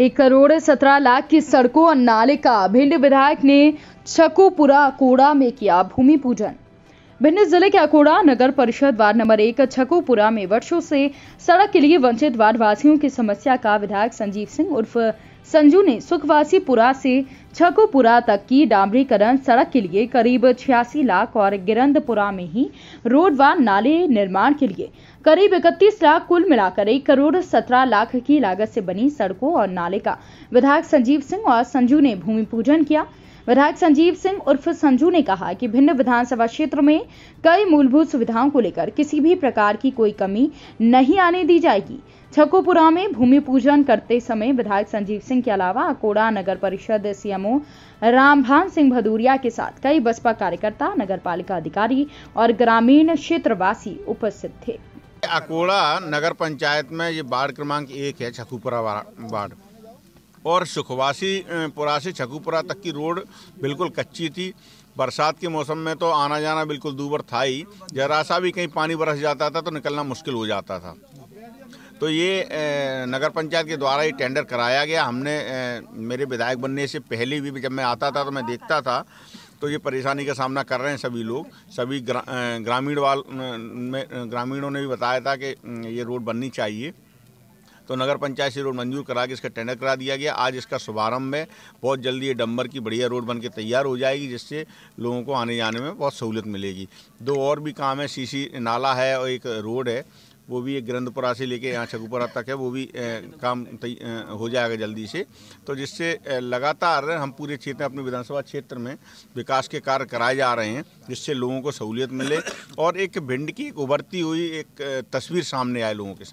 एक करोड़ सत्रह लाख की सड़कों और नाले का भिंड विधायक ने छकुपुरा कोड़ा में किया भूमि पूजन भिंड जिले के अकोड़ा नगर परिषद वार्ड नंबर एक छकोपुरा में वर्षों से सड़क के लिए वंचित वार्ड वासियों की समस्या का विधायक संजीव सिंह उर्फ संजू ने सुखवासी पुरा से छकोपुरा तक की डामरीकरण सड़क के लिए करीब छियासी लाख और गिरंदपुरा में ही रोड व नाले निर्माण के लिए करीब इकतीस लाख कुल मिलाकर एक करोड़ सत्रह लाख की लागत से बनी सड़कों और नाले का विधायक संजीव सिंह और संजू ने भूमि पूजन किया विधायक संजीव सिंह उर्फ संजू ने कहा कि भिन्न विधानसभा क्षेत्र में कई मूलभूत सुविधाओं को लेकर किसी भी प्रकार की कोई कमी नहीं आने दी जाएगी छकोपुरा में भूमि पूजन करते समय विधायक संजीव सिंह के अलावा अकोड़ा नगर परिषद सीएमओ रामभान सिंह भदूरिया के साथ कई बसपा कार्यकर्ता नगर पालिका अधिकारी और ग्रामीण क्षेत्रवासी उपस्थित थे अकोड़ा नगर पंचायत में ये वार्ड क्रमांक एक है छकुपुरा वार्ड और सुखवासी पुरा से छकुपुरा तक की रोड बिल्कुल कच्ची थी बरसात के मौसम में तो आना जाना बिल्कुल दूबर था ही जरा सा भी कहीं पानी बरस जाता था तो निकलना मुश्किल हो जाता था तो ये नगर पंचायत के द्वारा ये टेंडर कराया गया हमने मेरे विधायक बनने से पहले भी जब मैं आता था तो मैं देखता था तो ये परेशानी का सामना कर रहे हैं सभी लोग सभी ग्रा, ग्रामीण वाल में ग्रामीणों ने भी बताया था कि ये रोड बननी चाहिए तो नगर पंचायत से रोड मंजूर करा के इसका टेंडर करा दिया गया आज इसका शुभारंभ है बहुत जल्दी ये डम्बर की बढ़िया रोड बन के तैयार हो जाएगी जिससे लोगों को आने जाने में बहुत सहूलियत मिलेगी दो और भी काम है सीसी नाला है और एक रोड है वो भी एक ग्रंथपुरा से लेके यहाँ छकुपुरा तक है वो भी ए, काम ए, हो जाएगा जल्दी से तो जिससे लगातार हम पूरे क्षेत्र अपने विधानसभा क्षेत्र में विकास के कार्य कराए जा रहे हैं जिससे लोगों को सहूलियत मिले और एक भिंड की एक उभरती हुई एक तस्वीर सामने आए लोगों के साथ